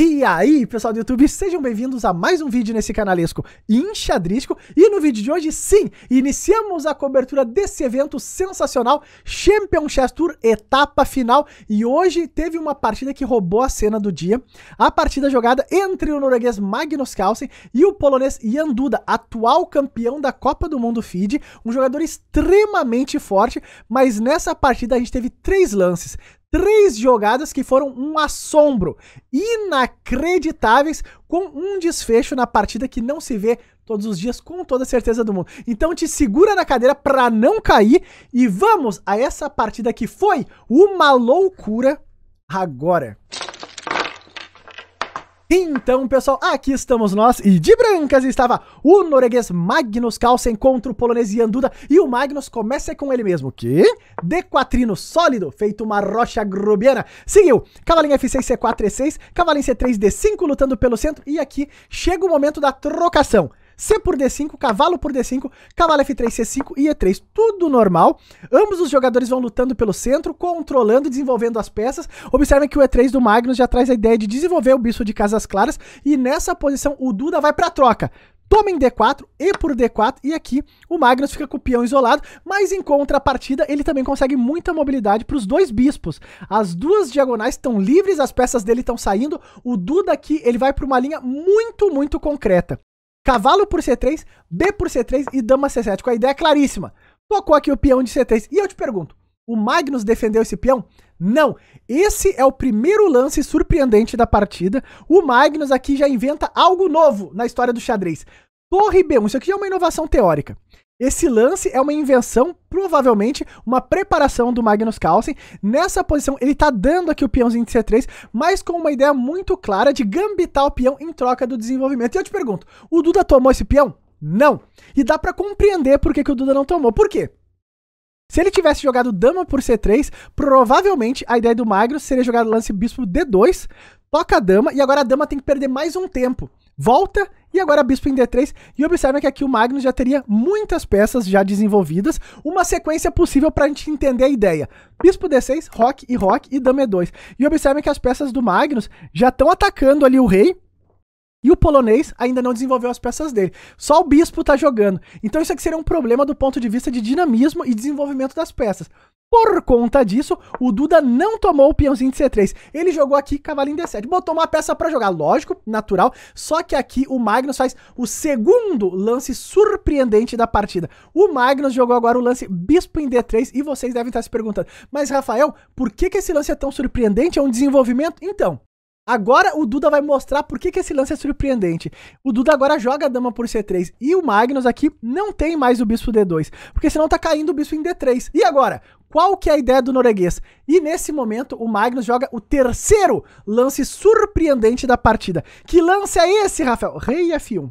He E aí, pessoal do YouTube, sejam bem-vindos a mais um vídeo nesse canalesco enxadrístico. E no vídeo de hoje, sim, iniciamos a cobertura desse evento sensacional, Champion Chess Tour, etapa final. E hoje teve uma partida que roubou a cena do dia. A partida jogada entre o norueguês Magnus Carlsen e o polonês Jan Duda, atual campeão da Copa do Mundo FIDE, um jogador extremamente forte, mas nessa partida a gente teve três lances, três jogadas que foram um assombro inacreditável inacreditáveis, com um desfecho na partida que não se vê todos os dias com toda a certeza do mundo. Então te segura na cadeira para não cair e vamos a essa partida que foi uma loucura agora. Então, pessoal, aqui estamos nós e de brancas estava o norueguês Magnus Carlsen contra o polonês Ian Duda e o Magnus começa com ele mesmo, que d 4 sólido, feito uma rocha grubiana. Seguiu, cavalinho F6, C4, E6, cavalinho C3, D5 lutando pelo centro e aqui chega o momento da trocação. C por D5, cavalo por D5, cavalo F3, C5 e E3. Tudo normal. Ambos os jogadores vão lutando pelo centro, controlando e desenvolvendo as peças. Observem que o E3 do Magnus já traz a ideia de desenvolver o bispo de casas claras. E nessa posição, o Duda vai pra troca toma em D4 e por D4, e aqui o Magnus fica com o peão isolado, mas em contrapartida ele também consegue muita mobilidade para os dois bispos. As duas diagonais estão livres, as peças dele estão saindo, o Duda aqui ele vai para uma linha muito, muito concreta cavalo por C3, B por C3 e dama C7, com a ideia claríssima. Tocou aqui o peão de C3. E eu te pergunto, o Magnus defendeu esse peão? Não. Esse é o primeiro lance surpreendente da partida. O Magnus aqui já inventa algo novo na história do xadrez. Torre B1, isso aqui já é uma inovação teórica. Esse lance é uma invenção, provavelmente uma preparação do Magnus Carlsen. Nessa posição, ele tá dando aqui o peãozinho de C3, mas com uma ideia muito clara de gambitar o peão em troca do desenvolvimento. E eu te pergunto, o Duda tomou esse peão? Não. E dá para compreender por que, que o Duda não tomou. Por quê? Se ele tivesse jogado dama por C3, provavelmente a ideia do Magnus seria jogar lance bispo D2, toca a dama, e agora a dama tem que perder mais um tempo volta e agora bispo em D3. E observa que aqui o Magnus já teria muitas peças já desenvolvidas, uma sequência possível para a gente entender a ideia. Bispo D6, Rock e Rock e Dama E2. E observa que as peças do Magnus já estão atacando ali o rei, e o polonês ainda não desenvolveu as peças dele. Só o bispo tá jogando. Então isso aqui seria um problema do ponto de vista de dinamismo e desenvolvimento das peças. Por conta disso, o Duda não tomou o peãozinho de C3. Ele jogou aqui em D7. Botou uma peça para jogar, lógico, natural. Só que aqui o Magnus faz o segundo lance surpreendente da partida. O Magnus jogou agora o lance bispo em D3 e vocês devem estar se perguntando: "Mas Rafael, por que que esse lance é tão surpreendente? É um desenvolvimento?" Então, Agora o Duda vai mostrar por que, que esse lance é surpreendente. O Duda agora joga a dama por C3 e o Magnus aqui não tem mais o bispo D2, porque senão tá caindo o bispo em D3. E agora? Qual que é a ideia do norueguês? E nesse momento o Magnus joga o terceiro lance surpreendente da partida. Que lance é esse, Rafael? Rei F1.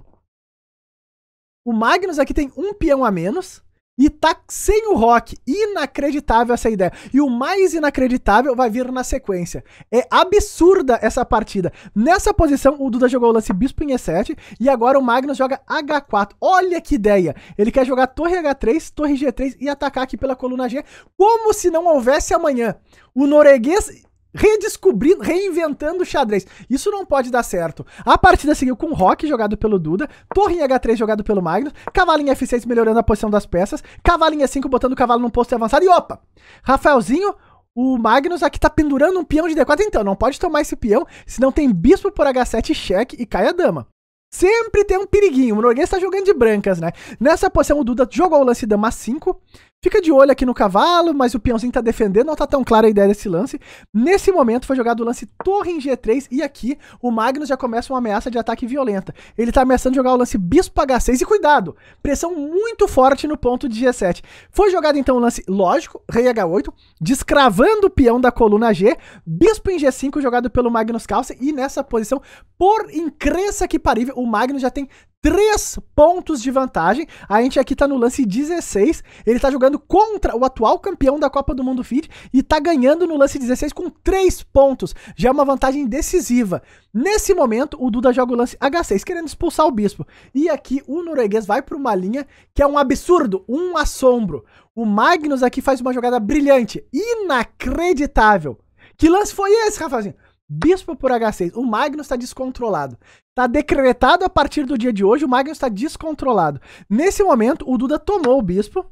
O Magnus aqui tem um peão a menos e tá sem o Rock. Inacreditável essa ideia. E o mais inacreditável vai vir na sequência. É absurda essa partida. Nessa posição, o Duda jogou o lance Bispo em E7. E agora o Magnus joga H4. Olha que ideia. Ele quer jogar Torre H3, Torre G3 e atacar aqui pela coluna G. Como se não houvesse amanhã. O norueguês redescobrindo, reinventando o xadrez. Isso não pode dar certo. A partida seguiu com Rock jogado pelo Duda, Torre em H3 jogado pelo Magnus, Cavalo em F6 melhorando a posição das peças, Cavalo em E5 botando o cavalo num posto avançado e opa! Rafaelzinho, o Magnus aqui tá pendurando um peão de D4, então não pode tomar esse peão, senão tem bispo por H7 cheque e cai a dama. Sempre tem um periguinho. O norueguês tá jogando de brancas, né? Nessa posição, o Duda jogou o lance dama 5, Fica de olho aqui no cavalo, mas o peãozinho tá defendendo, não tá tão clara a ideia desse lance. Nesse momento foi jogado o lance torre em G3 e aqui o Magnus já começa uma ameaça de ataque violenta. Ele tá ameaçando jogar o lance bispo H6 e cuidado, pressão muito forte no ponto de G7. Foi jogado então o lance lógico, rei H8, descravando o peão da coluna G, bispo em G5 jogado pelo Magnus Carlsen e nessa posição, por incrença que parível, o Magnus já tem 3 pontos de vantagem. A gente aqui tá no lance 16. Ele tá jogando contra o atual campeão da Copa do Mundo Feed e tá ganhando no lance 16 com 3 pontos. Já é uma vantagem decisiva. Nesse momento, o Duda joga o lance H6, querendo expulsar o Bispo. E aqui o norueguês vai para uma linha que é um absurdo, um assombro. O Magnus aqui faz uma jogada brilhante, inacreditável. Que lance foi esse, Rafazinho? Bispo por H6. O Magnus está descontrolado. Tá decretado a partir do dia de hoje, o Magnus está descontrolado. Nesse momento, o Duda tomou o bispo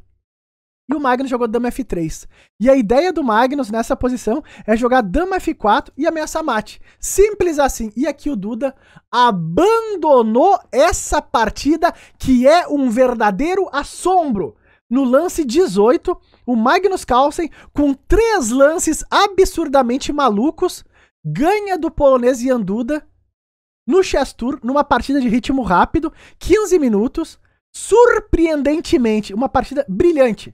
e o Magnus jogou dama F3. E a ideia do Magnus nessa posição é jogar dama F4 e ameaçar mate. Simples assim. E aqui o Duda abandonou essa partida que é um verdadeiro assombro. No lance 18, o Magnus Carlsen, com três lances absurdamente malucos, ganha do polonês Ian Duda no Chess Tour, numa partida de ritmo rápido, 15 minutos, surpreendentemente, uma partida brilhante.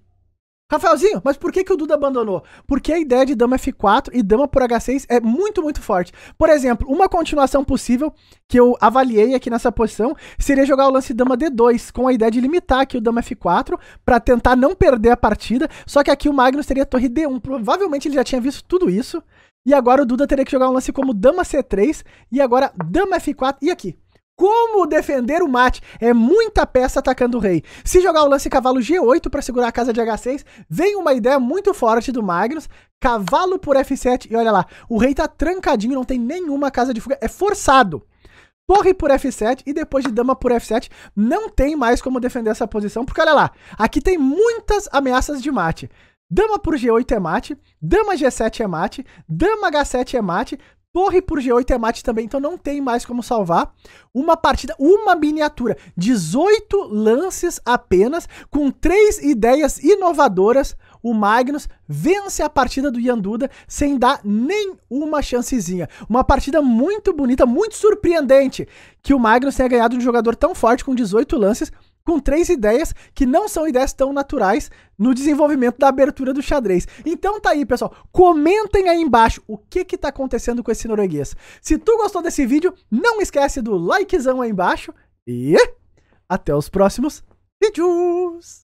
Rafaelzinho, mas por que, que o Duda abandonou? Porque a ideia de dama F4 e dama por H6 é muito, muito forte. Por exemplo, uma continuação possível que eu avaliei aqui nessa posição seria jogar o lance dama D2, com a ideia de limitar aqui o dama F4 para tentar não perder a partida. Só que aqui o Magnus teria torre D1. Provavelmente ele já tinha visto tudo isso. E agora o Duda teria que jogar um lance como dama C3 e agora dama F4 e aqui. Como defender o mate? É muita peça atacando o rei. Se jogar o lance cavalo G8 para segurar a casa de H6, vem uma ideia muito forte do Magnus. Cavalo por F7 e olha lá, o rei tá trancadinho, não tem nenhuma casa de fuga, é forçado. Torre por F7 e depois de dama por F7, não tem mais como defender essa posição, porque olha lá, aqui tem muitas ameaças de mate. Dama por G8 é mate, Dama G7 é mate, Dama H7 é mate, Torre por G8 é mate também, então não tem mais como salvar. Uma partida, uma miniatura, 18 lances apenas, com três ideias inovadoras. O Magnus vence a partida do Yanduda sem dar nenhuma chancezinha. Uma partida muito bonita, muito surpreendente que o Magnus tenha ganhado de um jogador tão forte com 18 lances com três ideias que não são ideias tão naturais no desenvolvimento da abertura do xadrez. Então tá aí, pessoal. Comentem aí embaixo o que que tá acontecendo com esse norueguês. Se tu gostou desse vídeo, não esquece do likezão aí embaixo e até os próximos vídeos!